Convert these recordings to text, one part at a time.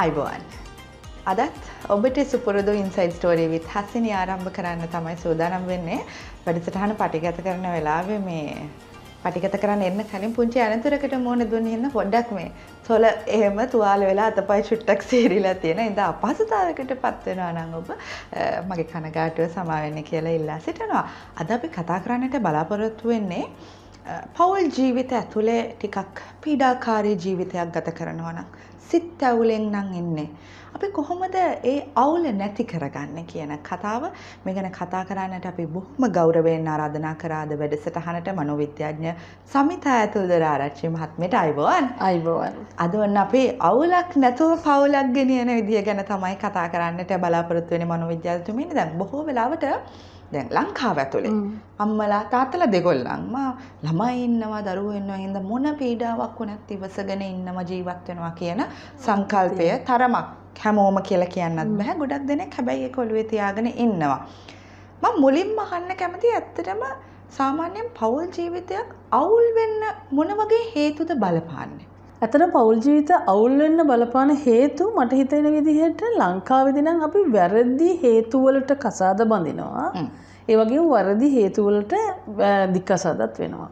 අයිබෝන් අදත් ඔබට සුපුරදු ඉන්සයිඩ් ස්ටෝරී විත් හස්සිනි ආරම්භ කරන්න තමයි සූදානම් වෙන්නේ වැඩසටහන පටිගත කරන වෙලාවේ මේ පටිගත කරන්න එන්න කලින් පුංචි අනතුරකට මෝන දුන්න ඉන්න පොඩ්ඩක් මේ සොල එහෙම තුවාල වෙලා අතපයි චුට්ටක් සීරිලා තියෙන ඉඳ අපහසුතාවකට පත්වෙනවා නම් ඔබ මගේ කනගාටුව සමාවෙන්න කියලා ඉල්ලා සිටනවා අද අපි කතා කරන්නට බලාපොරොත්තු වෙන්නේ පවුල් ජීවිත ඇතුළේ ටිකක් පීඩාකාරී ජීවිතයක් ගත කරනවා නම් සිත් ඇවුලෙන් නම් එන්නේ. අපි කොහොමද ඒ අවුල නැති කරගන්න කියන කතාව මේ ගැන කතා කරන්නට අපි බොහොම ගෞරවයෙන් ආරාධනා කරාද වැඩසටහනට මනෝවිද්‍යාඥ සමිතා ඇතුල්දර ආරච්චි මහත්මයට අයිබෝවන් අයිබෝවන්. අද ඔන්න අපේ අවුලක් නැතුව පවුලක් ගෙනියන විදිය ගැන තමයි කතා කරන්නට බලාපොරොත්තු වෙන මනෝවිද්‍යාඥතුමිනි දැන් බොහෝ වෙලාවට දැන් ලංකාව ඇතුලේ අම්මලා තාත්තලා දෙගොල්ලන්ම ළමයි ඉන්නවා දරුවෝ ඉන්නවා හින්දා මොන පීඩාවක් වුණත් ඉවසගෙන ඉන්නම ජීවත් වෙනවා කියන සංකල්පය තරමක් හැමෝම කියලා කියන්නත් බෑ ගොඩක් දෙනෙක් හැබැයි ඒක ඔළුවේ තියාගෙන ඉන්නවා මම මුලින්ම අහන්න කැමති ඇත්තටම සාමාන්‍යයෙන් පෞල් ජීවිතයක් අවුල් වෙන්න මොන වගේ හේතුද බලපාන්නේ ඇතන පවුල් ජීවිත අවුල් වෙන්න බලපාන හේතු මට හිතෙන විදිහට ලංකාවේදී නම් අපි වැරදි හේතු වලට කසාද බඳිනවා. ඒ වගේම වරදි හේතු වලට දික්කසාදත් වෙනවා.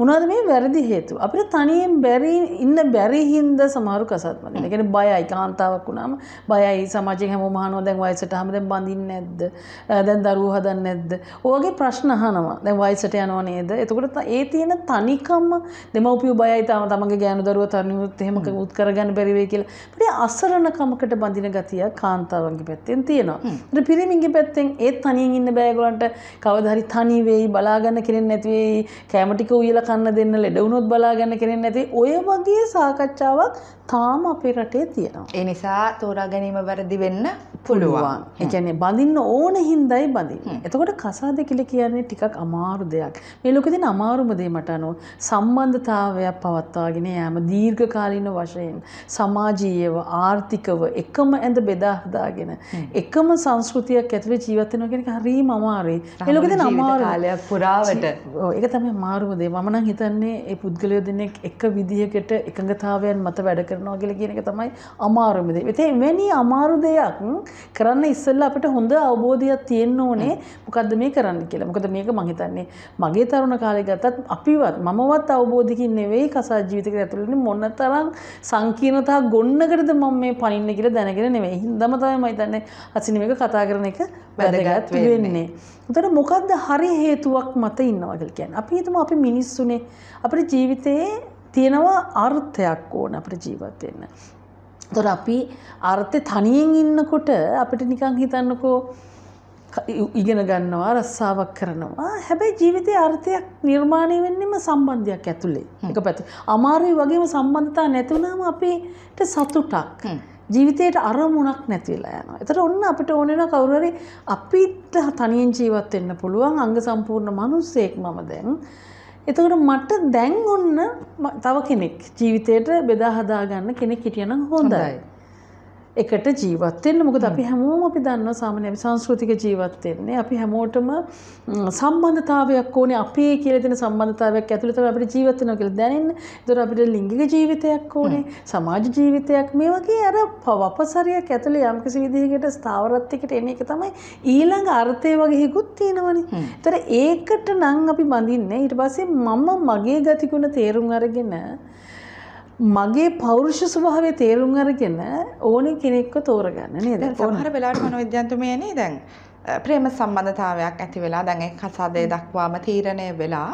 මොනවද මේ වැරදි හේතු අපිට තනියෙන් බැරි ඉන්න බැරි හින්ද සමහරු කසාත් බඳිනවා. ඒ කියන්නේ බයයි කාන්තාවක් වුණාම බයයි සමාජයෙන් හැමෝම අහනවා දැන් වයසට ආවම දැන් බඳින්නේ නැද්ද? දැන් දරුවෝ හදන්නේ නැද්ද? ඔයගේ ප්‍රශ්න අහනවා. දැන් වයසට යනවා නේද? එතකොට ඒ තියෙන තනිකම දෙමව්පියෝ බයයි තාම තමන්ගේ ගෑනු දරුවා තනියුත් එහෙම උත් කරගන්න බැරි වෙයි කියලා. pretty අසරණකමකට බඳින ගතිය කාන්තාවන්ගේ පැත්තෙන් තියෙනවා. ඊට පිරිමින්ගේ පැත්තෙන් ඒත් තනියෙන් ඉන්න බෑ ඒගොල්ලන්ට කවදා හරි තනි වෙයි බලාගන්න කෙනෙක් නැති වෙයි කැම ටික උයලා කන්න දෙන්න ලෙඩ වුණොත් බලාගන්න කෙනෙක් නැති ඔය වගේ සාකච්ඡාවක් තාම අපේ රටේ තියෙනවා. ඒ නිසා තෝරා ගැනීම වැරදි වෙන්න පුළුවන්. ඒ කියන්නේ බඳින්න ඕන හින්දායි බඳින්නේ. එතකොට කසාද කියලා කියන්නේ ටිකක් අමාරු දෙයක්. මේ ලෝකේ තියෙන අමාරුම දේ මට අනුව සම්බන්ධතාවයක් පවත්වාගෙන යෑම දීර්ඝකාලීන වශයෙන් සමාජීයව ආර්ථිකව එකම ඇඳ බෙදා හදාගෙන එකම සංස්කෘතියක් ඇතුලේ ජීවත් වෙනවා කියන එක හරිම අමාරුයි. මේ ලෝකේ තියෙන අමාරු කාලයක් පුරාවට. ඔව් ඒක තමයි අමාරුම දේ. මම නම් හිතන්නේ මේ පුද්ගලයෝ දෙනෙක් එක විදිහකට එකඟතාවයන් මත වැඩ කරන කරනවා කියලා කියන එක තමයි අමාරුම දේ. ඒත් එවැනි අමාරු දෙයක් කරන්න ඉස්සෙල්ලා අපිට හොඳ අවබෝධයක් තියෙන්න ඕනේ මොකද්ද මේ කරන්න කියලා. මොකද මේක මම හිතන්නේ මගේ තරුණ කාලේ ගත්තත් අපිවත් මමවත් අවබෝධකින් නෙවෙයි කසා ජීවිතයකට ඇතුළේ මොනතරම් සංකීර්ණතා ගොන්නකටද මම මේ පණින්න කියලා දැනගෙන නෙවෙයි. හින්දාම තමයි මම හිතන්නේ අසිනි මේක කතා කරන එක වැදගත් වෙන්නේ. උතන මොකද්ද හරි හේතුවක් මත ඉන්නවා කියලා කියන්නේ. අපි හිතමු අපි මිනිස්සුනේ අපේ ජීවිතයේ තියෙනවා අර්ථයක් ඕන අපිට ජීවත් වෙන්න. ඒතොර අපි අර්ථේ තනියෙන් ඉන්නකොට අපිට නිකන් හිතන්නකෝ ඉගෙන ගන්නවා රස්සාවක් කරනවා හැබැයි ජීවිතයේ අර්ථයක් නිර්මාණය වෙන්නෙම සම්බන්ධයක් ඇතුලේ එක පැති අමාරුයි වගේම සම්බන්ධතා නැති වුණාම අපිට සතුටක් ජීවිතයට අරමුණක් නැති වෙලා යනවා. ඒතර ඔන්න අපිට ඕන වෙන කවුරු හරි අපිට තනියෙන් ජීවත් වෙන්න පුළුවන් අංග සම්පූර්ණ මිනිස්සෙක් මම දැන් එතකට මට දැන් ඔන්න තව කෙනෙක් ජීවිතයට බෙදා හදාගන්න කෙනෙක් හිටියනම් හොඳයි. එකට ජීවත්වෙන්න මොකද අපි හැමෝම අපි දන්න සාමනය සංස්කෘතික ජීවත්වෙන්නේ අපි හැමෝටම සම්බන්ධතාවයක් ඕනේ අපේ කියලතින සම්බන්ධතාවයක් ඇතුළත අපට ජීවත්වන කියල දැනන්න දොර අපිට ලිංගික ජීවිතයක් ඕනේ සමාජ ජීවිතයක් මේ වගේ අර පවපසරයක් ඇතුළ යම්කිසි විදිහකට ස්ථාවරත්යකට එන එක තමයි ඊළඟ අර්ථය වගේ හිකුත් තියෙනවනි තර ඒකට නං අපි බඳින්න ඉට පස්සේ මම මගේ ගතිකුණ තේරුම් අරගෙන මගේ පෞරුෂ ස්වභාවය තේරුම් අරගෙන ඕන කෙනෙක්ව තෝරගන්න නේද සමහර වෙලාවට මනෝවිද්‍යාන්තුමයනේ දැන් ප්‍රේම සම්බන්ධතාවයක් ඇති වෙලා දැන් ඒ කසාදේ දක්වාම තීරණය වෙලා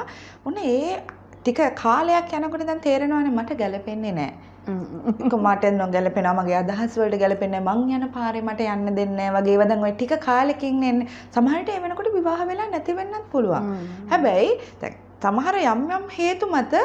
උන ඒ ටික කාලයක් යනකොට දැන් තේරෙනවානේ මට ගැලපෙන්නේ නැහැ. මට නොගැලපෙන මගේ අදහස් වලට ගැලපෙන්නේ මං යන පාරේ මට යන්න දෙන්නේ වගේ වදන් ඔය ටික කාලෙකින් එන්නේ සමහරට ඒ වෙනකොට විවාහ වෙලා නැති වෙන්නත් පුළුවන්. හැබැයි දැන් සමහර යම් යම් හේතු මත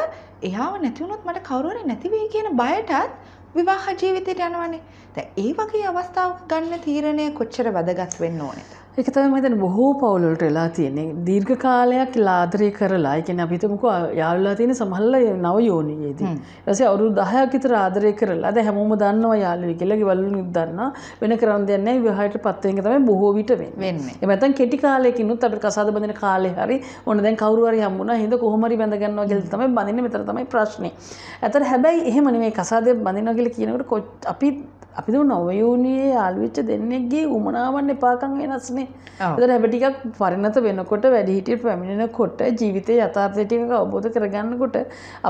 එයාව නැති වුණොත් මට කවුරු හරි නැති වෙයි කියන බයටත් විවාහ ජීවිතයට යනවනේ. දැන් ඒ වගේ අවස්ථාවක ගන්න තීරණය කොච්චර වැදගත් වෙන්න ඕනේද? එක තම මෙතන බොහෝ පවුලොලට වෙලා තියෙන්නේ දීර්ඝ කාලයක් ලාදරය කරලා එකන අපිතමක යාල්ලා තියෙන සමහල්ල නව යෝනයේදී රස අවරු දහයක් විතර ආදරය කරලා ද හැමෝම දන්නවා යාලුව කෙල්ලගේ වල්ලු නිදන්න වෙන කරන්න දෙන්නේ විවාහයට පත්වෙන තමයි බොහෝ විට වෙන්නේ එමෙතන් කෙටි කාලයකිනුත් අපිට කසාද බඳින කාලේ හරි ඔන්න දැන් කවුරු හරි හම්බුණා හින්ද කොහොම හරි බඳ ගන්නවා කියලා තමයි බඳින්නේ මෙතන තමයි ප්‍රශ්නේ. අතර හැබැයි එහෙම නෙමෙයි කසාදේ බඳිනවා කියලා කියනකොට අපි අපි දු නොවයෝනයේ අල්විච්ච දෙන්නෙක්ගේ උමනාවන් එපාකං වෙනස්නේ අද රැබටිකක් පරිණත වෙනකොට වැඩිහිටිය පැමිණෙන කොට ජීවිතය යථාර්ථයටික අවබෝධ කරගන්නකොට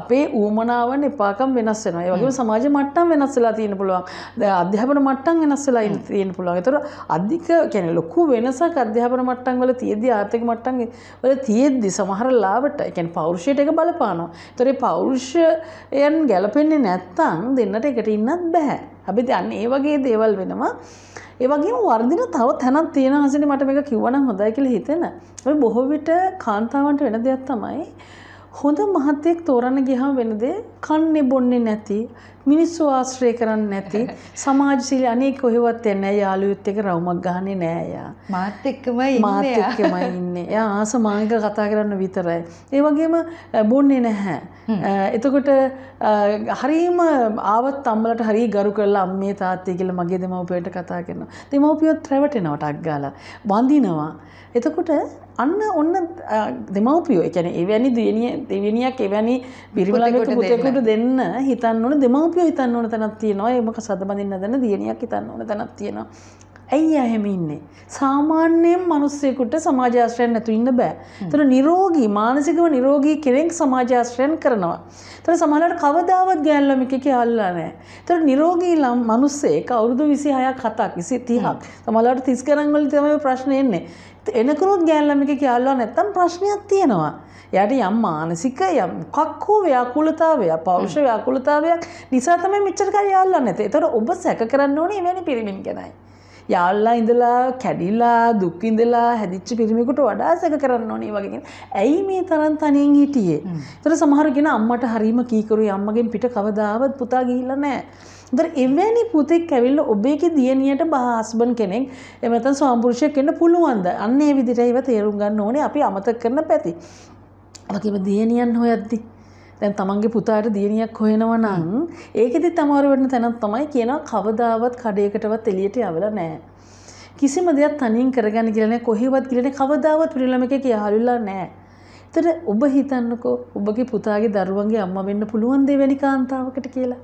අපේ ඌමනාවන් එපාකම් වෙනස් වෙනවා වගේ සමාජ මට්ටම් වෙනස් වෙලා තියෙන පුළුවන් ද අධ්‍යාපන මට්ටම් වෙනස් වෙලා තියෙන පුළුවන් ඒතර අධික කියන්නේ ලොකු වෙනසක් අධ්‍යාපන මට්ටම් වල තියෙද්දි ආර්ථික මට්ටම් වල තියෙද්දි සමහර ලාවට ඒ කියන්නේ පෞරුෂයට එක බලපානවා ඒතර ඒ පෞරුෂයන් ගැලපෙන්නේ නැත්තම් දෙන්නට එකට ඉන්නත් බෑ අපි දන්න ඒ වගේ දේවල් වෙනවා. ඒවගේ වර්දින තව තැනක් තියෙන හසනේ මට මේක කිව්වනම් හොඳයි කියලා හිතෙන. ඔය බොහෝ විට කාන්තාවන්ට වෙන දෙයක් තමයි හොඳ මහත්තයෙක් තෝරන්න ගියහම වෙන දේ කන්නේ බොන්නේ නැති මිනිස්සු ආශ්‍රය කරන්නේ නැති සමාජශීලී අනේක කොහෙවත් යන්නේ නැහැ යාළුවෙත් එක්ක රවුමක් ගහන්නේ නැහැ යා මාත් එක්කම ඉන්නේ මාත් එක්කම ඉන්නේ යා ආස මාංග කතා කරන්න විතරයි ඒ වගේම බොන්නේ නැහැ එතකොට හරීම ආවත් අම්මලට හරිය ගරු කරලා අම්මේ තාත්තේ කියලා මගේ දෙමව්පියන්ට කතා කරනවා දෙමව්පියොත් රැවටෙනවා ටක් ගාලා වඳිනවා එතකොට අන්න ඔන්න දෙමවපියෝ එකැන එවැනි දනිය දෙවනියක් එවැනි පිරිමලකට ගොතයකට දෙන්න හිතන්න ඕන දෙමවපියෝ හිතන්න ඕන තැනත් තියෙනවා එමක සදබඳන්න දැන දියණයක් හිතන්න ඕන තැනත් තියෙනවා ඇයි ඇහෙම ඉන්නේ. සාමාන්‍යයෙන් මනුස්සයකුට සමාජාශ්‍රයෙන් නැතු ඉන්න බෑ. තර නිරෝගී මානසිකව නිරෝගී කෙනෙක් සමාජාශ්‍රයෙන් කරනවා. තර සමහලට කවදාවත් ගෑල්ලමිකෙක අල්ලා නෑ. තර නිරෝගී ලම් මනුස්සේ කවුරුදු විසි හයක් හතක් විසි තිහක් සමලට තිස් කරංගල තමයි ප්‍රශ්නයන්නේ. එනකුණුත් ගෑල්ලමික කියල්ලවා නැත්තම් ප්‍රශ්නයක් තියෙනවා. යට යම් මානසික යම් කක් හෝ ව්‍යාකූලතාවය පෞෂ ව්‍යාකූලතාවයක් නිසා තමයි මිච්චර කරයාල්ලන්න ඇත තොර ඔබ සැක කරන්න ඕනේ එවැනි පිරිමින් කෙනයි. යාළුලා ඉඳලා කැඩිලා දුක් ඉඳලා හැදිච්ච පිරිමියෙකුට වඩා සැක කරන්න ඕනේ වගේ කියන. ඇයි මේ තරම් තනියෙන් හිටියේ? ඒතර සමහර කෙනා අම්මට හරීම කීකරුයි අම්මගෙන් පිට කවදාවත් පුතා ගිහිල්ලා නැහැ. ඒතර එවැනි පුතෙක් ඇවිල්ලා ඔබේගේ දියණියට බහස්බන් කෙනෙක් එහෙම නැත්නම් ස්වාමිපුරුෂයෙක් වෙන්න පුළුවන්ද? අන්න ඒ විදිහට ඒව තේරුම් ගන්න ඕනේ අපි අමතක කරන පැති. වගේම දියණියන් හොයද්දී දැන් තමන්ගේ පුතාට දියණියක් හොයනවා නම් ඒකෙදි තමාර වෙන තැනක් තමයි කියනවා කවදාවත් කඩේකටවත් එළියට යවලා නැහැ. කිසිම දෙයක් තනියෙන් කරගන්න කියලා නැහැ කොහෙවත් කියලා නැහැ කවදාවත් පිළිලම එකේ කියහලුලා නැහැ. ඒතර ඔබ හිතන්නකෝ ඔබගේ පුතාගේ දරුවන්ගේ අම්මා වෙන්න පුළුවන් දෙවැනි කාන්තාවකට කියලා.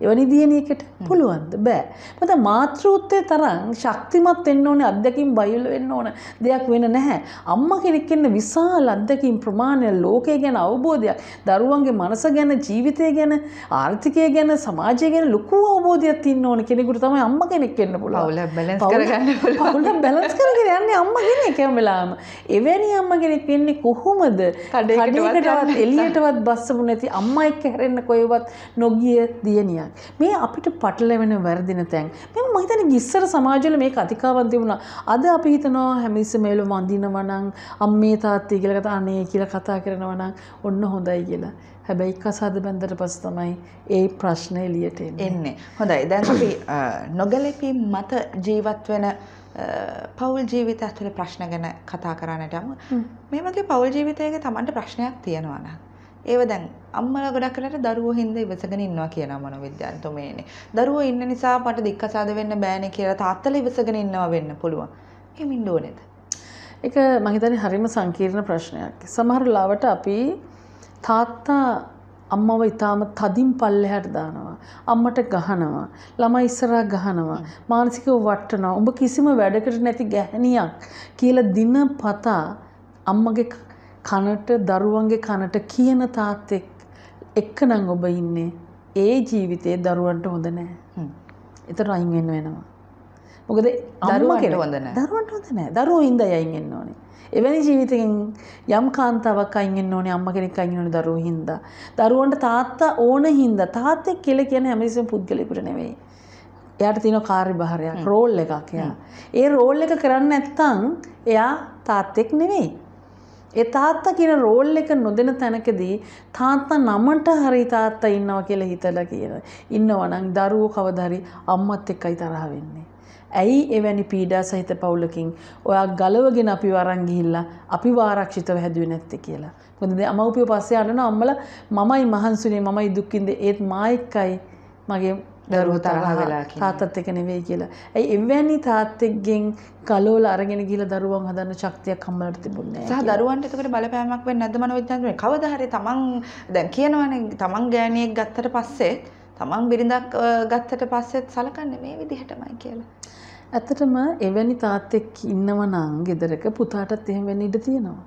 එවැනි දියණියකට පුළුවන්ද බෑ. මොකද මාතෘත්වයේ තරම් ශක්තිමත් වෙන්න ඕනේ අධ්‍යක්ීම් බයුල වෙන්න ඕන දෙයක් වෙන නැහැ. අම්මා කෙනෙක් ඉන්න විශාල අධ්‍යක්ීම් ප්‍රමාණය ලෝකය ගැන අවබෝධයක්, දරුවන්ගේ මනස ගැන, ජීවිතය ගැන, ආර්ථිකය ගැන, සමාජය ගැන ලොකු අවබෝධයක් තියෙන්න ඕන කෙනෙකුට තමයි අම්මා කෙනෙක් වෙන්න පුළුවන්. පවුල බැලන්ස් කරගන්න පුළුවන්. පවුල බැලන්ස් කරගෙන යන්නේ අම්මා කෙනෙක් හැම වෙලාවෙම. එවැනි අම්මා කෙනෙක් වෙන්නේ කොහොමද? කඩේකටවත් එළියටවත් බස්සමු නැති අම්මා එක්ක හැරෙන්න කොහෙවත් නොගිය දියණියක්. තැන්. මේ අපිට පටලවෙන වැරදින තැන්. මේ මම හිතන්නේ ඉස්සර සමාජවල මේක අතිකාවන් තිබුණා. අද අපි හිතනවා හැමිස්සෙම ඒවල වඳිනවා නම් අම්මේ තාත්තේ කියලා කතා අනේ කියලා කතා කරනවා නම් ඔන්න හොඳයි කියලා. හැබැයි කසාද බැන්දට පස්ස තමයි ඒ ප්‍රශ්නය එලියට එන්නේ. හොඳයි දැන් අපි නොගැලපී මත ජීවත් වෙන පවුල් ජීවිත ඇතුළ ප්‍රශ්න ගැන කතා කරන්නටම මේ වගේ පවුල් ජීවිතයක තමන්ට ප්‍රශ්නයක් තියෙනවා නම් ඒව දැන් අම්මලා ගොඩක් වෙලාට දරුවෝ හින්දා ඉවසගෙන ඉන්නවා කියලා මනෝවිද්‍යාන්තමේනේ. දරුවෝ ඉන්න නිසා මට දික්කසාද වෙන්න බෑනේ කියලා තාත්තලා ඉවසගෙන ඉන්නවා වෙන්න පුළුවන්. එහෙම ඉන්න ඕනේද? ඒක මම හිතන්නේ හරිම සංකීර්ණ ප්‍රශ්නයක්. සමහර ලාවට අපි තාත්තා අම්මව ඉතාම තදින් පල්ලෙහාට දානවා. අම්මට ගහනවා. ළමයි ඉස්සරහා ගහනවා. මානසිකව වටනවා. උඹ කිසිම වැඩකට නැති ගැහණියක් කියලා දිනපතා අම්මගේ කනට දරුවන්ගේ කනට කියන තාත් එක්ක නම් ඔබ ඉන්නේ ඒ ජීවිතයේ දරුවන්ට හොඳ නෑ. එතන අයින් වෙන්න වෙනවා. මොකද දරුවන්ට හොඳ නෑ. දරුවන්ට හොඳ නෑ. දරුවෝ හින්දා අයින් වෙන්න ඕනේ. එවැනි ජීවිතකින් යම් කාන්තාවක් අයින් වෙන්න ඕනේ අම්මා කෙනෙක් අයින් වෙන්න ඕනේ දරුවෝ හින්දා. දරුවන්ට තාත්තා ඕන හින්දා තාත්තෙක් කියලා කියන්නේ හැමතිස්සෙම පුද්ගලයෙකුට නෙවෙයි. එයාට තියෙන කාර්යභාරයක් රෝල් එකක් එයා. ඒ රෝල් එක කරන්න නැත්නම් එයා තාත්තෙක් නෙවෙයි. ඒ තාත්තා කියන රෝල් එක නොදෙන තැනකදී තාත්තා නමට හරි තාත්තා ඉන්නවා කියලා හිතලා කියන. ඉන්නවනම් දරුවෝ කවදාරි අම්මත් එක්කයි තරහ වෙන්නේ. ඇයි එවැනි පීඩා සහිත පවුලකින් ඔයා ගලවගෙන අපි වරන් ගිහිල්ලා අපිව ආරක්ෂිතව හැදුවේ නැත්තේ කියලා. මොකද දැන් අමව්පිය පස්සේ අඬන අම්මලා මමයි මහන්සුනේ මමයි දුක් විඳේ ඒත් මා එක්කයි මගේ දරුවෝ තරහ වෙලා තාත්තත් එක නෙවෙයි කියලා. ඇයි එවැනි තාත්තෙක්ගෙන් කලෝල අරගෙන ගිහලා දරුවන් හදන්න ශක්තියක් හම්බලට තිබුණේ නැහැ. සහ දරුවන්ට එතකොට බලපෑමක් වෙන්නේ නැද්ද මනෝවිද්‍යාත්මකව? කවදා හරි තමන් දැන් කියනවනේ තමන් ගෑණියෙක් ගත්තට පස්සේ තමන් බිරිඳක් ගත්තට පස්සෙත් සලකන්නේ මේ විදිහටමයි කියලා. ඇත්තටම එවැනි තාත්තෙක් ඉන්නව නම් ගෙදරක පුතාටත් එහෙම වෙන්න ඉඩ තියෙනවා.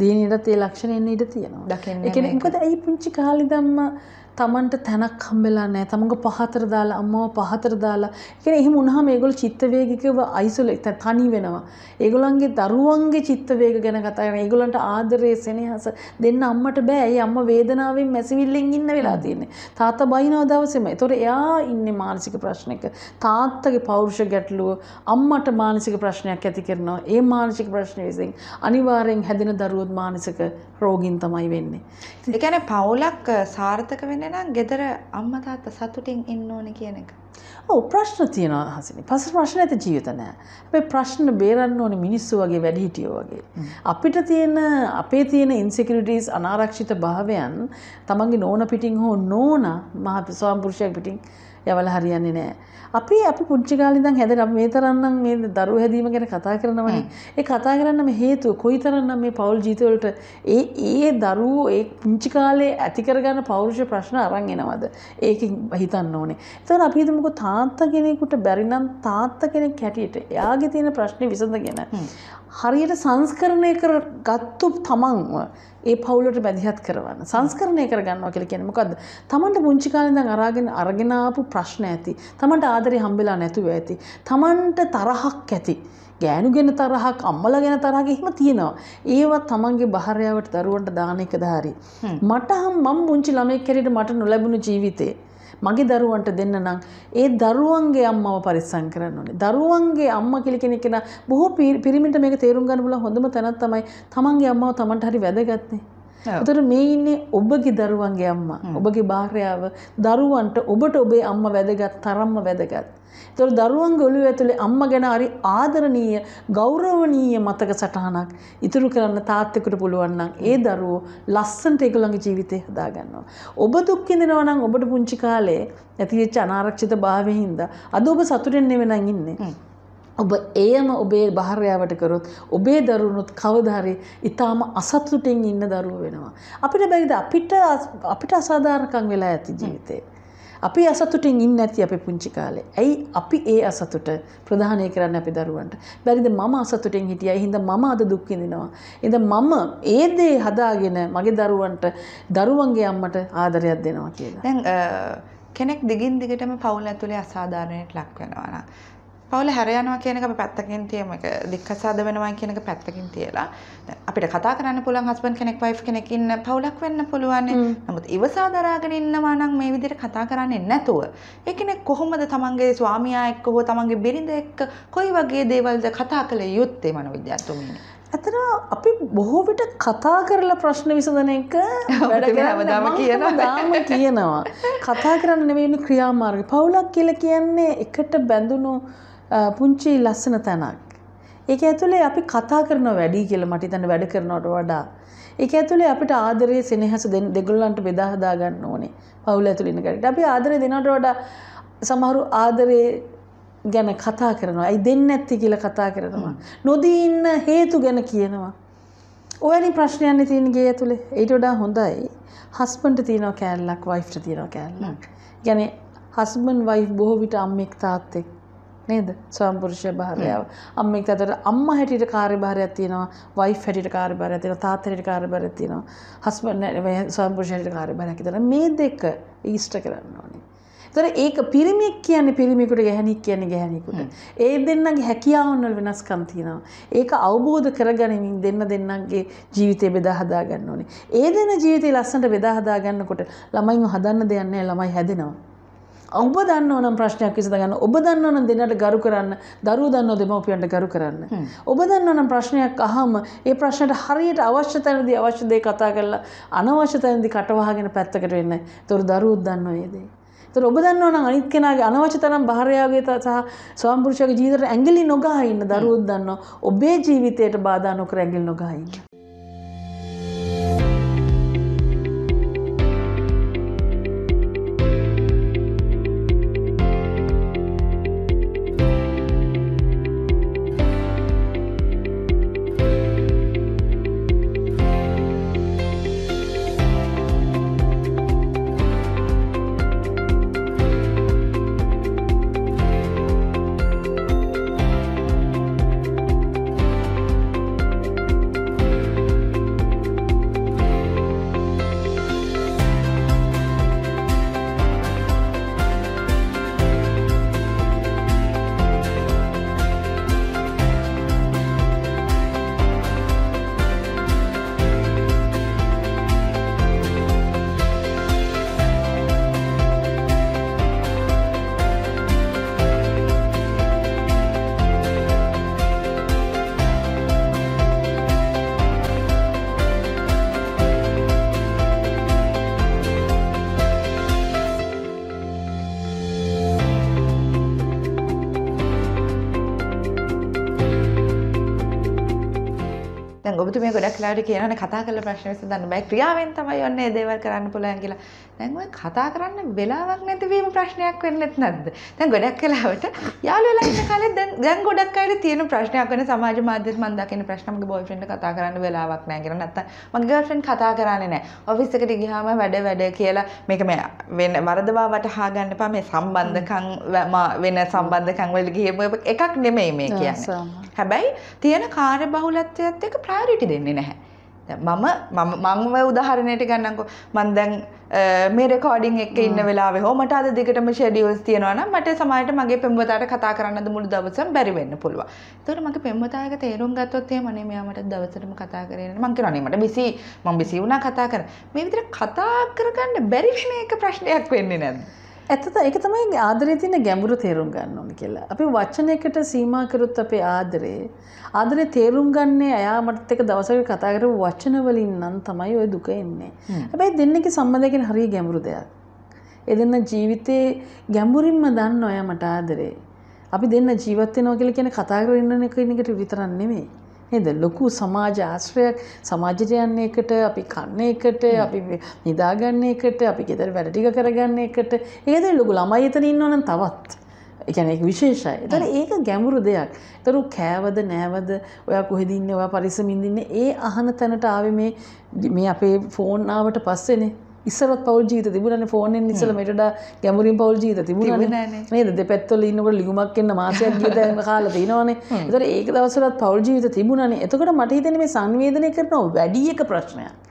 දිනියටත් ඒ ලක්ෂණ එන්න ඉඩ තියෙනවා. ඒ කියන්නේ මොකද ඇයි පුංචි කාලේ ධම්ම තමන්ට තැනක් හම්බෙලා නෑ තමඟ පහතර දාලා අම්මව පහතර දාලා එකන එහෙම උනහම ඒගොල් චිත්තවේගිකව අයිසුල තනි වෙනවා. ඒගොලන්ගේ දරුවන්ගේ චිත්තවේග ගැන කතාගෙන ඒගොලන්ට ආදරය සෙනහස දෙන්න අම්මට බෑ ඒ අම්ම වේදනාවෙන් මැසිවිල්ලෙන් ඉන්න වෙලා තියෙන්නේ. තාත්තා බයිනව දවසෙම. ඒතොර එයා ඉන්නේ මානසික ප්‍රශ්නයක. තාත්තගේ පෞරුෂ ගැටලුව අම්මට මානසික ප්‍රශ්නයක් ඇති කරනවා. ඒ මානසික ප්‍රශ්න විසින් අනිවාර්යෙන් හැදෙන දරුවොත් මානසික රෝගින් තමයි වෙන්නේ. ඒ කියන්නේ පවුලක් සාර්ථක වෙන කරන්න නම් ගෙදර අම්ම තාත්ත සතුටින් ඉන්න ඕන කියන එක. ඔව් ප්‍රශ්න තියෙනවා හසිනි. පස ප්‍රශ්න ඇති ජීවිත නෑ. හැබැයි ප්‍රශ්න බේරන්න ඕනේ මිනිස්සු වගේ වැඩිහිටියෝ වගේ. අපිට තියෙන අපේ තියෙන ඉන්සිකියුරිටීස් අනාරක්ෂිත භාවයන් තමන්ගේ නෝන පිටින් හෝ නෝනා මහ ස්වාමි පුරුෂයෙක් පිටින් යවල හරියන්නේ නෑ. අපි අපි පුංචිකාලිදන් හැද මේ තරන්නම් ඒ දරු හැදීම ගැන කතා කරනවනේ ඒ කතා කරන්න හේතුව කොයි තරන්නම් මේ පවුල් ජීතවලට ඒ ඒ දරුවෝ ඒ පුංචිකාලේ ඇතිකරගන්න පෞරුෂ ප්‍රශ්න අරන් එනවද ඒක හිතන්න ඕනේ තොර අපිහිතමක තාත්ත කෙනෙකුට බැරිනම් තාත්ත කෙනෙක් හැටියට එයාගේ තියෙන ප්‍රශ්නය විසඳ ගෙන හරියට සංස්කරණය කර ගත්තු තමන්ව ඒ පවුලට බැදිහත් කරවන්න සංස්කරණය කරගන්නවා කියලා කියන්නේ මොකද්ද? තමන්ට පුංචි කාලේ ඉඳන් අරගෙන අරගෙන ආපු ප්‍රශ්න ඇති. තමන්ට ආදරේ හම්බෙලා නැතුව ඇති. තමන්ට තරහක් ඇති. ගෑනු ගැන තරහක් අම්මලා ගැන තරහක් එහෙම තියෙනවා. ඒවත් තමන්ගේ බහරයවට දරුවන්ට දාන එකද හරි. මට මම පුංචි ළමෙක් හැටියට මට නොලැබුණු ජීවිතේ මගේ දරුවන්ට දෙන්න නම් ඒ දරුවන්ගේ අම්මව පරිස්සම් කරන්න ඕනේ. දරුවන්ගේ අම්මා කියලා කෙනෙක් බොහෝ පිරිමින්ට මේක තේරුම් ගන්න බුණා හොඳම තැනක් තමයි තමන්ගේ අම්මව තමන්ට හරි වැදගත්නේ. එතකොට මේ ඉන්නේ ඔබගේ දරුවන්ගේ අම්මා, ඔබගේ භාර්යාව, දරුවන්ට ඔබට ඔබේ අම්මා වැදගත්, තරම්ම වැදගත්. එතකොට දරුවන්ගේ ඔළුව ඇතුලේ අම්මා ගැන හරි ආදරණීය, ගෞරවණීය මතක සටහනක් ඉතුරු කරන්න තාත්තෙකුට පුළුවන් නම් ඒ දරුවෝ ලස්සනට ඒගොල්ලන්ගේ ජීවිතේ හදා ගන්නවා. ඔබ දුක් විඳිනවා නම් ඔබට පුංචි කාලේ ඇතිවෙච්ච අනාරක්ෂිත භාවයෙන් හින්දා අද ඔබ සතුටින් නෙවෙයි නම් ඉන්නේ. ඔබ එයම ඔබේ භාර්යාවට කරොත් ඔබේ දරුවනුත් කවදාරි ඉතාම අසතුටින් ඉන්න දරුව වෙනවා. අපිට බැරිද අපිට අපිට අසාධාරණකම් වෙලා ඇති ජීවිතේ. අපි අසතුටින් ඉන්න ඇති අපේ පුංචි කාලේ. ඇයි අපි ඒ අසතුට ප්‍රධානය කරන්න අපි දරුවන්ට. බැරිද මම අසතුටින් හිටියයි හින්ද මම අද දුක් විඳිනවා. ඉඳ මම ඒ දේ හදාගෙන මගේ දරුවන්ට දරුවන්ගේ අම්මට ආදරයක් දෙනවා කියලා. දැන් කෙනෙක් දිගින් දිගටම පවුල් ඇතුලේ අසාධාරණයට ලක් වෙනවා නම් පවුල හැරයනවා කියනක පැත්තකින් තියම එක දික්කසාද වෙනවා කියනක පැත්තකින් තියලා අපිට කතා කරන්න පුළුවන් හස්බන් කෙනෙක් වයිෆ් කෙනෙක් ඉන්න පවුලක් වෙන්න පුළුවන් නමුත් ඉවසා දරාගෙන ඉන්නවා නම් මේ විදිහට කතා කරන්නේ නැතුව ඒ කෙනෙක් කොහොමද තමන්ගේ ස්වාමියා එක්ක හෝ තමන්ගේ බිරිඳ එක්ක කොයි වගේ දේවල්ද කතා කළ යුත්තේ මනෝවිද්‍යාත්තුමිනි ඇතන අපි බොහෝ විට කතා කරලා ප්‍රශ්න විසඳන එක වැඩදාම කියන දාම කියනවා. කතා කරන්න නෙවෙනි ක්‍රියාමාර්ග. පවුලක් කියලා කියන්නේ එකට බැඳුණු පුංචි ලස්සන තැනක්. ඒක ඇතුලේ අපි කතා කරනවා වැඩි කියලා මට හිතන්න වැඩ කරනවට වඩා. ඒක ඇතුලේ අපිට ආදරයේ සෙනෙහස දෙගොල්ලන්ට බෙදා හදා ගන්න ඕනේ. පවුල ඇතුලේ ඉන්න කට්ටිය. අපි ආදරේ දෙනවට වඩා සමහරු ආදරේ ගැන කතා කරනවා. ඇයි දෙන්නේ නැත්තේ කියලා කතා කරනවා. නොදී ඉන්න හේතු ගැන කියනවා. ඔයනි ප්‍රශ්නයන්නේ තියෙන ගේ ඇතුලේ. ඊට වඩා හොඳයි. හස්බන්ඩ්ට තියෙනවා කෑල්ලක්, වයිෆ්ට තියෙනවා කෑල්ලක්. يعني හස්බන්ඩ් වයිෆ් බොහෝ විට අම්මෙක් තාත්තෙක් නේද ස්වාම්පුරුෂ භාරයාව අම්මෙක් අතර අම්මා හැටියට කාර්යභාරයක් තියෙනවා වයිෆ් හැටියට කාර්යභාරයක් තියෙනවා තාත්තා හැටියට කාර්යභාරයක් තියෙනවා හස්බන්ඩ් ස්වාම්පුරුෂ හැටියට කාර්යභාරයක් තියෙනවා මේ දෙක ඊස්ට් කරන්න ඕනේ එතන ඒක පිරිමික් කියන්නේ පිරිමිකුට ගැහණික් කියන්නේ ගැහණිකුට ඒ දෙන්නගේ හැකියාවන්වල වෙනස්කම් තියෙනවා ඒක අවබෝධ කරගනිමින් දෙන්න දෙන්නගේ ජීවිතය බෙදා හදා ගන්න ඕනේ ඒ දෙන ජීවිතය ලස්සනට බෙදා හදා ගන්නකොට ළමයිව හදන්න දෙයක් නැහැ ළමයි හැදෙනවා ඔබ දන්නවනම් ප්‍රශ්නයක් විසඳගන්න. ඔබ දන්නවනම් දෙන්නට ගරු කරන්න. දරුවෝ දන්නව දෙමව්පියන්ට ගරු කරන්න. ඔබ දන්නවනම් ප්‍රශ්නයක් අහම ඒ ප්‍රශ්නට හරියට අවශ්‍ය තැනදී අවශ්‍ය දේ කතා කරලා අනවශ්‍ය තැනදී කටවහගෙන පැත්තකට වෙන්න. ඒතොර දරුවෝ දන්නව ඒ දේ. තොර ඔබ දන්නවනම් අනිත් කෙනාගේ අනවශ්‍ය තරම් බහරයාගේ සහ ස්වාමිපුරුෂයාගේ ජීවිතයට ඇඟිලි නොගා ඉන්න දරුවෝ දන්නවා. ඔබේ ජීවිතයට බාධා නොකර ඇඟිලි නොගා ඉන්න. ගොඩක් ලාට කියනන කතා කළ ප්‍රශ්න විසඳන්න බෑ ක්‍රියාවෙන් තමයි ඔන්න ඒ දේවල් කරන්න පුළුවන් කියලා. දැන් ඔය කතා කරන්න වෙලාවක් නැතිවීම ප්‍රශ්නයක් වෙන්නෙත් නැද්ද? දැන් ගොඩක් වෙලාවට යාළුවෝ වෙලා ඉන්න කාලේ දැන් දැන් ගොඩක් අයට තියෙන ප්‍රශ්නයක් වෙන සමාජ මාධ්‍යෙත් මම දකින ප්‍රශ්න මගේ බෝය්ෆ්‍රෙන්ඩ් කතා කරන්න වෙලාවක් නැහැ කියලා නැත්තම් මගේ ගර්ල්ෆ්‍රෙන්ඩ් කතා කරන්නේ නැහැ. ඔෆිස් එකට ගියාම වැඩ වැඩ කියලා මේක මේ වෙන වරදවා වටහා ගන්න එපා මේ සම්බන්ධකම් වෙන සම්බන්ධකම් වල ගිහිම එකක් නෙමෙයි මේ කියන්නේ. හැබැයි තියෙන කාර්ය බහුලත්වයත් එක්ක ප්‍රයොරිටි දෙන්න වෙන්නේ නැහැ. මම මම මංව උදාහරණයට ගන්නකෝ මං දැන් මේ රෙකෝඩින් එක ඉන්න වෙලාවේ හෝ මට අද දිගටම ෂෙඩියුල්ස් තියෙනවා නම් මට සමහරට මගේ පෙම්වතාට කතා කරන්නද මුළු දවසම බැරි වෙන්න පුළුවන්. ඒතකොට මගේ පෙම්වතායක තේරුම් ගත්තොත් එහෙම අනේ මෙයා මට දවසටම කතා කරේ නෑ. මං කියනවා නේ මට බිසි මං බිසි වුණා කතා කරන්න. මේ විදිහට කතා කරගන්න බැරි වෙන එක ප්‍රශ්නයක් වෙන්නේ නැද්ද? ඇතත එක තමයි ආදරය තින ගැඹුරු තේරුම් ගන්න ඕනි කියලා. අපි වචනයකට සීමා කරොත් අපේ ආදරේ ආදරේ තේරුම් ගන්නේ එයා මට එක දවසක කතා කරපු වචන වලින් නම් තමයි ওই දුක එන්නේ. හැබැයි දෙන්නගේ සම්බන්ධය කියන හරිය ගැඹුරු දෙයක්. ඒ දෙන්න ජීවිතේ ගැඹුරින්ම දන්න ඔයා මට ආදරේ. අපි දෙන්න ජීවත් වෙනවා කියලා කියන කතා කරගෙන ඉන්න කෙනෙකුට විතරක් නෙමෙයි. නේද ලොකු සමාජ ආශ්‍රයක් සමාජයට යන්න එකට අපි කන්න එකට අපි නිදාගන්න එකට අපි ගෙදර වැඩ ටික කරගන්න එකට ඒකද ලොකු ළමයි එතන ඉන්නවනම් තවත් එකැනෙක් විශේෂයි එතන ඒක ගැඹුරු දෙයක් තරු කෑවද නෑවද ඔයා කොහෙදින්න ඔයා පරිසමින්දින්න ඒ අහන තැනට ආව මේ මේ අපේ ෆෝන්නාවට පස්සෙනේ ඉස්සරත් පවල් ජීත තිබුණන ෆෝනෙන් නිසල මෙට ගැමරින් පවල් ජීත තිබුණ නේද දෙපැත්වල ඉන්නකට ලිගුමක් එන්න මාසයක් ගීත කාල තිනවානේ තර ඒක දවසරත් පවල් ජීවිත තිබුණනේ එතකට මට හිතන මේ සංවේදනය කරනවා වැඩියක ප්‍රශ්නයක්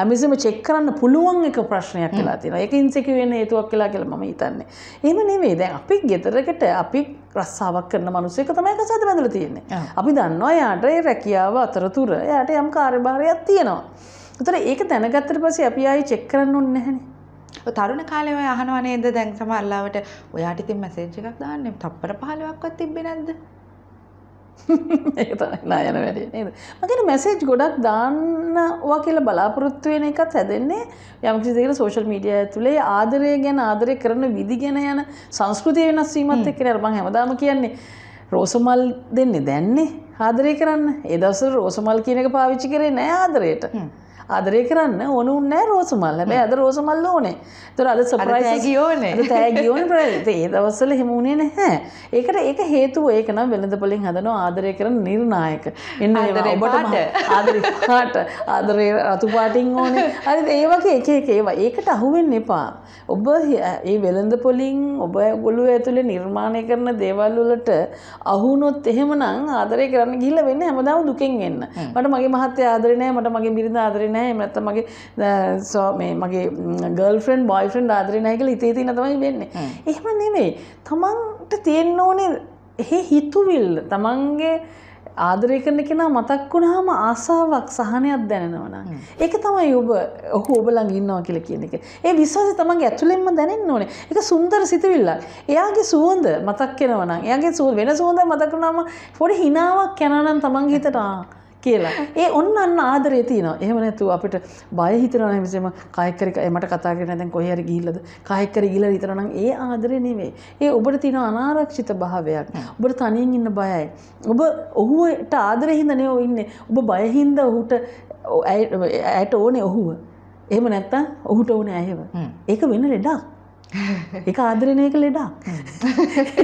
හැමිසම චෙක් කරන්න පුළුවන් එක ප්‍රශ්නයක් කියලා තියෙන එක ඉන්සෙක වෙන හේතුවක් කියලා කියලා මම හිතන්නේ එහෙම නෙවෙයි දැන් අපි ගෙදරකට අපි රස්සාවක් කරන මිනිස්සෙක් තමයි කසාද බඳලා තියෙන්නේ අපි දන්නවා යාට ඒ රැකියාව අතරතුර යාට යම් කාර්යභාරයක් තියෙනවා ඒතර ඒක දැනගත්තට පස්සේ අපි ආයි චෙක් කරන්න ඕනේ නැහනේ. ඔය තරුණ කාලේ ඔය අහනවා නේද දැන් සමහරලාවට ඔයාට ඉතින් මැසේජ් එකක් දාන්නේ තප්පර 15ක්වත් තිබ්බේ නැද්ද? ඒක තමයි නා යන වැඩේ නේද? මම කියන මැසේජ් ගොඩක් දාන්නවා කියලා බලාපොරොත්තු වෙන එකත් හැදෙන්නේ යම්කිසි දෙයකට සෝෂල් මීඩියා ඇතුලේ ආදරය ගැන ආදරය කරන විදි ගැන යන සංස්කෘතිය වෙනස් වීමත් එක්ක නේද මම හැමදාම කියන්නේ රෝසමල් දෙන්නේ දැන්නේ ආදරය කරන්න. ඒ දවස්වල රෝසමල් කියන එක පාවිච්චි කරේ නෑ ආදරයට. ආදරය කරන්න ඕන උන්නෑ රෝසමල් හැබැයි අද රෝසමල් ඕනේ. ඒතර අද සර්ප්‍රයිස් ඕනේ. අද තෑගි ඕනේ ඒ දවස්වල එහෙම උනේ නැහැ. ඒකට ඒක හේතුව ඒක නම් වෙළඳ පොලින් හදනවා ආදරය කරන නිර්නායක. එන්න ඔබට ආදරේ පාට ආදරේ රතු පාටින් ඕනේ. හරිද ඒ වගේ එක එක ඒවා. ඒකට අහු වෙන්න එපා. ඔබ ඒ වෙළඳ පොලින් ඔබ ඔයගොල්ලෝ ඇතුලේ නිර්මාණය කරන දේවල් වලට අහුනොත් එහෙමනම් ආදරය කරන්න ගිහිල්ලා වෙන්නේ හැමදාම දුකෙන් එන්න. මට මගේ මහත්තයා ආදරේ නැහැ. මට මගේ බිරිඳ ආදරේ නෑ එමනත්ත මගේ සෝ මේ මගේ ගල්ෆන් බොයිෆන් ආදරය නෑ කියලා ඉතේ තින තමයි වෙන්නේ එහෙම නෙවෙයි තමන්ට තියෙන්න ඕනේ එහේ හිතුවිල්ල තමන්ගේ ආදරය කරන කෙනා මතක් වුණාම ආසාවක් සහනයක් දැනෙනවා නම් ඒක තමයි ඔබ ඔහු ඔබ ළඟ ඉන්නවා කියලා කියන එක. ඒ විශ්වාසය තමන්ගේ ඇතුළෙන්ම දැනෙන්න ඕනේ. ඒක සුන්දර සිතුවිල්ලක්. එයාගේ සුවඳ මතක් වෙනවා නම් එයාගේ සුවඳ වෙන සුවඳක් මතක් වුණාම පොඩි හිනාවක් යනවා නම් තමන්ගේ හිතට ආ කියලා. ඒ ඔන්න අන්න ආදරේ තියෙනවා. එහෙම නැතුව අපිට බය හිතෙනවා නම් එසේම කායික කර මට කතා කරන්න දැන් කොහේ හරි ගිහිල්ලාද කායික කර ගිහිල්ලා හිතනවා නම් ඒ ආදරේ නෙමෙයි. ඒ ඔබට තියෙන අනාරක්ෂිත භාවයක්. ඔබට තනියෙන් ඉන්න බයයි. ඔබ ඔහුට ආදරේ හින්දා නේ ඔය ඉන්නේ. ඔබ බය හින්දා ඔහුට ඇයට ඕනේ ඔහුව. එහෙම නැත්තම් ඔහුට ඕනේ ඇයව. ඒක වෙන ලෙඩක්. එක ආදරණයක ලෙඩක්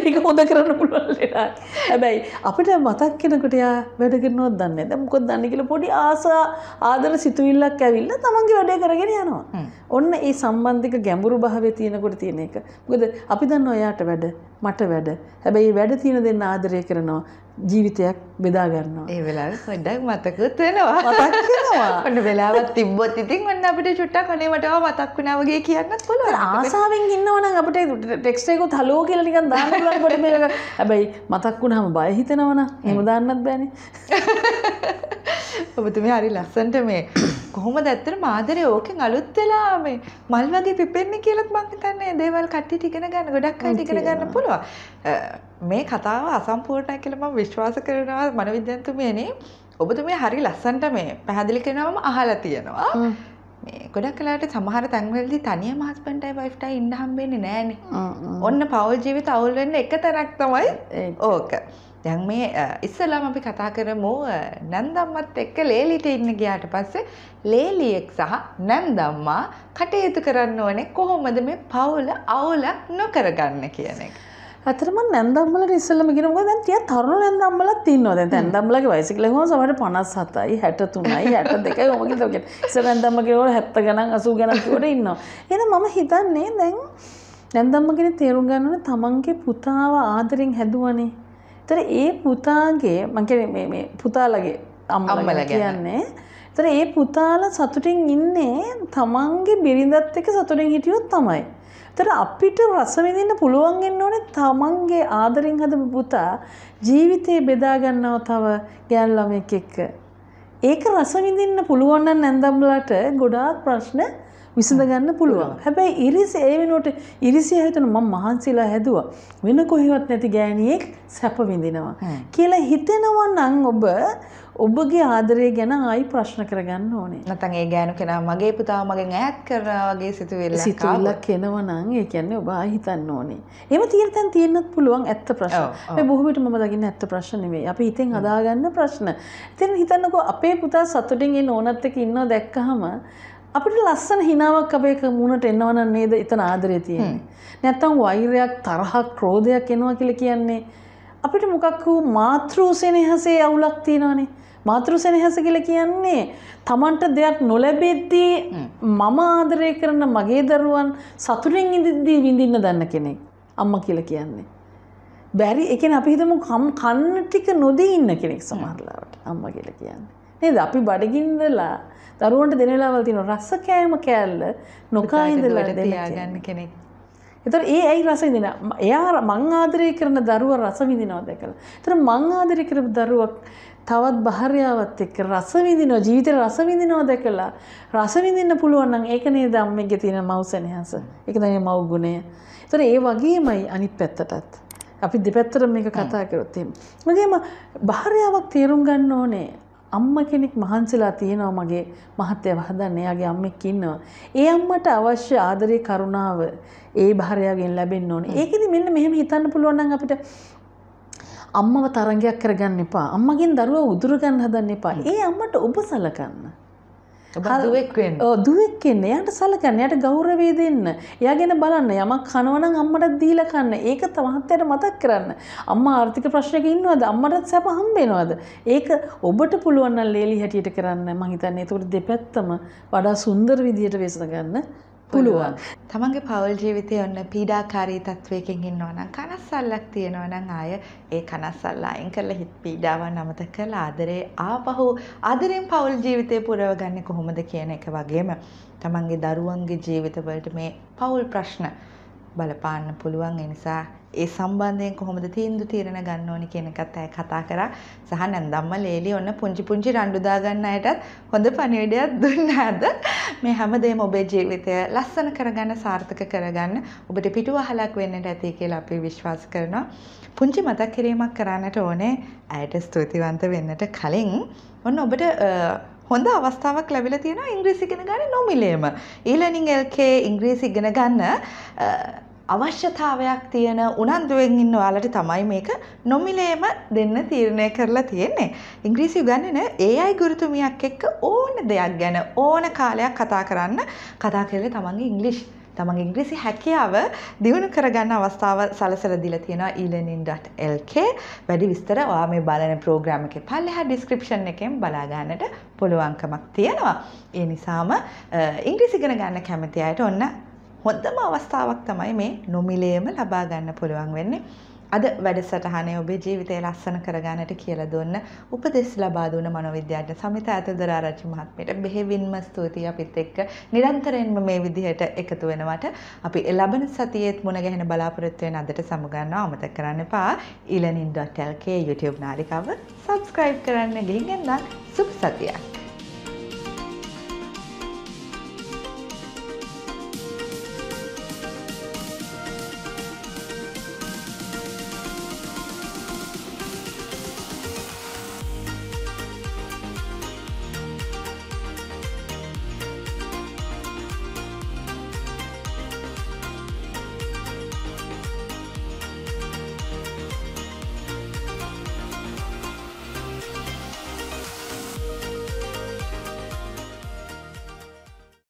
ඒක හොඳ කරන්න පුළුවන් ලෙඩක් හැබැයි අපිට මතක් කෙනකට යා වැඩගෙනවත් දන්න ඇද මොකොත් දන්න කියල පොඩි ආසා ආදර සිතුවිල්ලක් ඇවිල්ල තමන්ගේ වැඩය කරගෙන යනවා ඔන්න ඒ සම්බන්ධික ගැඹුරු භාවය තියෙනකොට තියෙන එක ගොද අපි දන්න ඔයාට වැඩ මට වැඩ හැබැයි වැඩ තියෙන දෙන්න ආදරය කරනවා ජීවිතයක් බෙදා ගන්නවා ඒ වෙලා සොඩ්ඩක් මතකුත් වෙනවා මතක්වෙනවා ඔන්න වෙලාවත් තිබ්බොත් ඉතින් ඔන්න අපිට චුට්ටක් අනේ මටව මතක් වුණා වගේ කියන්නත් පුළුවන් ආසාවෙන් ඉන්නවනම් අපිට ටෙක්ස්ට් එකකුත් හලෝ කියලා නිකන් දාන්න පුළුවන් පොඩි මේක හැබැයි මතක් වුණාම බය හිතෙනවනේ එහෙම දාන්නත් බෑනේ ඔබතුමිය හරි ලස්සනට මේ කොහොමද ඇත්තටම ආදරේ ඕකෙන් අලුත් වෙලා මේ මල් වගේ පිපෙන්නේ කියලාත් මම හිතන්නේ දේවල් කට්ටියට ඉගෙන ගන්න ගොඩක් අය ඉගෙන ගන්න පුළුවන්. මේ කතාව අසම්පූර්ණයි කියලා මම විශ්වාස කරනවා මනවිද්‍යන්තුමියනේ. ඔබතුමිය හරි ලස්සනට මේ පැහැදිලි කරනවම අහලා තියෙනවා. මේ ගොඩක් කලාට සමහර තැන්වලදී තනියම හස්බන්ඩ්ටයි වයිෆ්ටයි ඉන්න හම්බෙන්නේ නැහනේ. ඔන්න පවුල් ජීවිත අවුල් වෙන්න එක තැනක් තමයි ඕක. දැන් මේ ඉස්සලාම අපි කතා කරමු නන්දම්මත් එක්ක ලේලිට ඉන්න ගියාට පස්සේ ලේලියෙක් සහ නන්දම්මා කටයුතු කරන්න ඕනේ කොහොමද මේ පවුල අවුලක් නොකරගන්න කියන එක. ඇතරම නැන්දම්මලට ඉස්සල්ලම ගෙන මොකද දැන් තියා තරුණ නැන්දම්මලක් ඉන්නවා දැන් නැන්දම්මලගේ වයස කියලා ගමන් සමහරට 57යි 63යි 62යි ඔම කියලා ඔකේ ඉස්සර නැන්දම්ම කියනකොට 70 ගණන් 80 ගණන් කියවට ඉන්නවා එහෙනම් මම හිතන්නේ දැන් නැන්දම්ම කෙනෙක් තේරුම් ගන්න ඕනේ තමන්ගේ පුතාව ආදරෙන් හැදුවනේ තර ඒ පුතාගේ මංකර පුතාලගේ අම්මල කියන්නේ තර ඒ පුතාල සතුටින් ඉන්නේ තමන්ගේ බිරිඳත් එක සතුටින් හිටියොත් තමයි. තර අපිට රසවිඳන්න පුළුවන්ගෙන් ඕනේ තමන්ගේ ආදරින් හදපු පුතා ජීවිතේ බෙදාගන්නව තව ගෑන් ළමෙක් එක්ක. ඒක රසවිඳින්න පුළුවන් නම් නැන්දම්ලාට ගොඩාක් ප්‍රශ්න විසඳගන්න පුළුවන් හැබැයි ඉරිසි ඒ වෙනට ඉරිසිය හිතන ම මහන්සිලා හැදවා වෙන කොහිවත් නැති ගෑනියෙක් සැපවිඳිනවා කියලා හිතෙනවන් නං ඔබ ඔබගේ ආදරය ගැන ආයි ප්‍රශ්න කරගන්න ඕනේ නතන් ඒ ගෑනු කෙනා මගේ පුතා මගෙන් ඈත් කරවාගේ සිතුවෙල්ල සිතුල්ලක් කෙනවනං ඒ කියන්නේ ඔබ හිතන්න ඕනේ එම තීරතන් තියෙන්න්නත් පුළුවන් ඇත්ත ප්‍රශ්න බොහමට ම දකින්න ඇත්ත ප්‍රශ්නවේ අපි ඉතින් අදාගන්න ප්‍රශ්න ඉතින් හිතන්නකෝ අපේ පුතා සතුටින්ගේ නෝනත්තක ඉන්නවා දැක්කහම අපිට ලස්සන හිනාවක් අපේක මුණට එන්නවන නේද එතන ආදරය තියෙන්නේ නැත්තම් වෛරයක් තරහක් ක්‍රෝධයක් එනවා කියලා කියන්නේ අපිට මොකක් වූ මාතෘ සෙනෙහසේ අවුලක් තියෙනවනේ මාතෘ සෙනෙහස කියලා කියන්නේ Tamanට දෙයක් නොලැබෙද්දී මම ආදරය කරන මගේ දරුවන් සතුටින් ඉඳිද්දී විඳින්න දන්න කෙනෙක් අම්මා කියලා කියන්නේ බැරි ඒ කියන්නේ අපි හිතමු කන්න ටික නොදී ඉන්න කෙනෙක් සමහරලාවට අම්මා කියලා කියන්නේ නේද අපි බඩගින්දලා දරුවන්ට දෙනලාවල් තින රස කෑම කෑල්ල නොකා ඉඳලා දෙයාගන්න කෙනෙක්. එතර ඒ ඇයි රස ඉඳන එයා මං ආදරය කරන දරුව රස විඳිනවා දැකලා. එතර මං ආදරය කරපු දරුවක් තවත් භාර්යාවත් එක්ක රස විඳිනවා ජීවිතේ රස විඳිනවා දැකලා රස විඳින්න පුළුවන් නම් ඒක නේද අම්මෙක්ගේ තියෙන මව්සෙනෙහස. ඒක තමයි මව් ගුණය. එතන ඒ වගේමයි අනිත් පැත්තටත්. අපි දෙපැත්තට මේක කතා කරොත් එහෙම. මගේම භාර්යාවක් තේරුම් ගන්න ඕනේ. අම්ම කෙනෙක් මහන්සිලා තියෙනවා මගේ මහත්තයව හදන්න එයාගේ අම්මෙක් ඉන්නවා. ඒ අම්මට අවශ්‍ය ආදරේ කරුණාව ඒ භාර්යාවගෙන් ලැබෙන්න ඕනේ. ඒකෙදි මෙන්න මෙහෙම හිතන්න පුළුවන් නම් අපිට අම්මව තරංගයක් කරගන්න එපා. අම්මගෙන් දරුවා උදුර ගන්න හදන්න එපා. ඒ අම්මට ඔබ සලකන්න. දුවෙක්ෙන් දුවෙක්කෙන් එයට සලකන්න යට ගෞරවේ දෙන්න එයා ගැන බලන්න යමක් කනවනම් අම්මටත් දීල කන්න ඒක තමහත්තයට මතක් කරන්න අම්ම ආර්ථික ප්‍රශ්නක ඉන්නවද අම්මටත් සැප හම්බෙනවාද ඒක ඔබට පුළුවන් ලේලි හැටියට කරන්න මහිතන්නේ තුර දෙපැත්තම වඩා සුන්දර විදියට වෙසගන්න පුළුවන්. තමන්ගේ පවල් ජීවිතය ඔන්න පීඩාකාරී තත්වයකින් ඉන්නවා නම් කනස්සල්ලක් තියෙනවා නම් ආය ඒ කනස්සල්ල අයින් කරලා හිත පීඩාවන් අමතක කරලා ආදරේ ආපහු ආදරෙන් පවල් ජීවිතේ පුරවගන්නේ කොහොමද කියන එක වගේම තමන්ගේ දරුවන්ගේ ජීවිතවලට මේ පවල් ප්‍රශ්න බලපාන්න පුළුවන් ඒ නිසා ඒ සම්බන්ධයෙන් කොහොමද තීන්දු තීරණ ගන්න ඕනි කියන එකත් ඇය කතා කරා සහ නැන්දම්ම ලේලි ඔන්න පුංචි පුංචි රණ්ඩු දා ගන්න අයටත් හොඳ පණිවිඩයක් දුන්නාද මේ හැමදේම ඔබේ ජීවිතය ලස්සන කරගන්න සාර්ථක කරගන්න ඔබට පිටුවහලක් වෙන්නට ඇති කියලා අපි විශ්වාස කරනවා පුංචි මතක් කිරීමක් කරන්නට ඕනේ ඇයට ස්තුතිවන්ත වෙන්නට කලින් ඔන්න ඔබට හොඳ අවස්ථාවක් ලැබිලා තියෙනවා ඉංග්‍රීසි ඉගෙන ගන්න නොමිලේම. ඊලර්නින් LK ඉංග්‍රීසි ඉගෙන ගන්න අවශ්‍යතාවයක් තියෙන උනන්දුවෙන් ඉන්න ඔයාලට තමයි මේක නොමිලේම දෙන්න තීරණය කරලා තියෙන්නේ. ඉංග්‍රීසි උගන්වන AI ගුරුතුමියක් එක්ක ඕන දෙයක් ගැන ඕන කාලයක් කතා කරන්න කතා කරලා තමන්ගේ ඉංග්‍රීසි තමන් ඉංග්‍රීසි හැකියාව දියුණු කරගන්න අවස්ථාව සලසල දිල තියෙනවා ඊලනින්.lk වැඩි විස්තර ඔයා මේ බලන ප්‍රෝග්‍රෑම් එකේ පල්ලෙහා ඩිස්ක්‍රිප්ෂන් එකෙන් බලා ගන්නට පුළුවන්කමක් තියෙනවා. ඒ නිසාම ඉංග්‍රීසි ඉගෙන ගන්න කැමති අයට ඔන්න හොඳම අවස්ථාවක් තමයි මේ නොමිලේම ලබා ගන්න පුළුවන් වෙන්නේ. අද වැඩසටහනේ ඔබේ ජීවිතය ලස්සන කරගන්නට කියලා දුන්න උපදෙස් ලබා දුන මනෝවිද්‍යාඥ සමිත අතදොර ආරච්චි මහත්මියට බෙහෙවින්ම ස්තුතියි අපිත් එක්ක නිරන්තරයෙන්ම මේ විදිහට එකතු වෙනවට අපි ලබන සතියේත් මුණ ගැහෙන බලාපොරොත්තු වෙන අදට සමුගන්නවා අමතක කරන්න එපා elenin.lk YouTube නාලිකාව subscribe කරන්න ගිහින් එන්න සුබ සතියක්